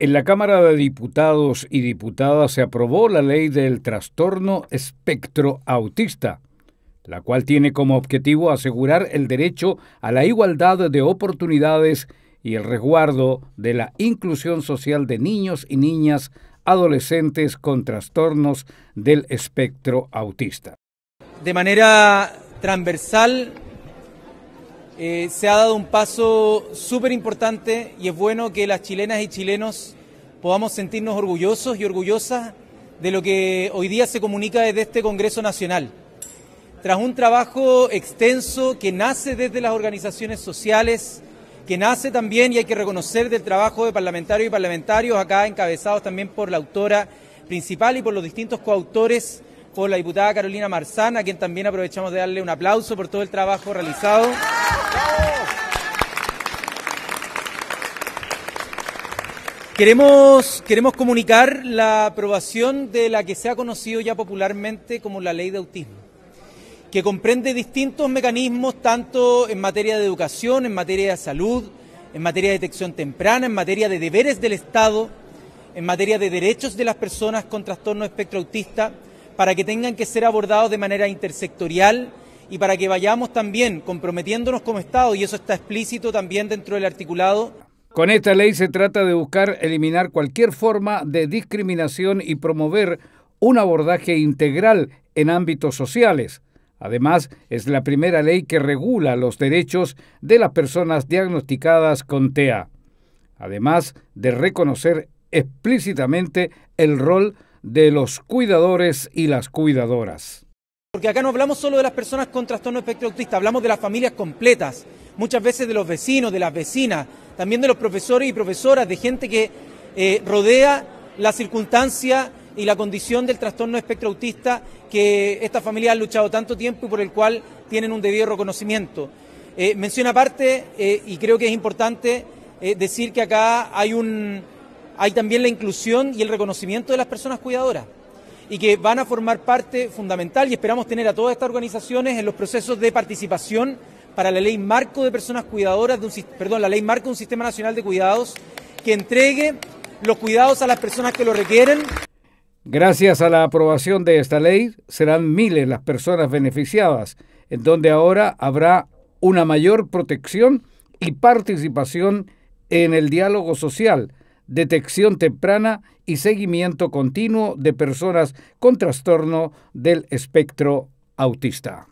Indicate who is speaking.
Speaker 1: En la Cámara de Diputados y Diputadas se aprobó la ley del trastorno espectro autista, la cual tiene como objetivo asegurar el derecho a la igualdad de oportunidades y el resguardo de la inclusión social de niños y niñas adolescentes con trastornos del espectro autista.
Speaker 2: De manera transversal eh, se ha dado un paso súper importante y es bueno que las chilenas y chilenos podamos sentirnos orgullosos y orgullosas de lo que hoy día se comunica desde este Congreso Nacional. Tras un trabajo extenso que nace desde las organizaciones sociales, que nace también, y hay que reconocer, del trabajo de parlamentarios y parlamentarios, acá encabezados también por la autora principal y por los distintos coautores, por la diputada Carolina Marzana, a quien también aprovechamos de darle un aplauso por todo el trabajo realizado. Queremos, queremos comunicar la aprobación de la que se ha conocido ya popularmente como la ley de autismo, que comprende distintos mecanismos tanto en materia de educación, en materia de salud, en materia de detección temprana, en materia de deberes del Estado, en materia de derechos de las personas con trastorno espectro autista, para que tengan que ser abordados de manera intersectorial y para que vayamos también comprometiéndonos como Estado, y eso está explícito también dentro del articulado.
Speaker 1: Con esta ley se trata de buscar eliminar cualquier forma de discriminación y promover un abordaje integral en ámbitos sociales. Además, es la primera ley que regula los derechos de las personas diagnosticadas con TEA, además de reconocer explícitamente el rol de los cuidadores y las cuidadoras.
Speaker 2: Porque acá no hablamos solo de las personas con trastorno de espectro autista, hablamos de las familias completas, muchas veces de los vecinos, de las vecinas, también de los profesores y profesoras, de gente que eh, rodea la circunstancia y la condición del trastorno espectro autista que esta familia ha luchado tanto tiempo y por el cual tienen un debido reconocimiento. Eh, menciona aparte, eh, y creo que es importante eh, decir que acá hay, un, hay también la inclusión y el reconocimiento de las personas cuidadoras y que van a formar parte fundamental y esperamos tener a todas estas organizaciones en los procesos de participación para la ley marco de personas cuidadoras, de perdón, la ley marco de un sistema nacional de cuidados que entregue los cuidados a las personas que lo requieren.
Speaker 1: Gracias a la aprobación de esta ley serán miles las personas beneficiadas, en donde ahora habrá una mayor protección y participación en el diálogo social detección temprana y seguimiento continuo de
Speaker 2: personas con trastorno del espectro autista.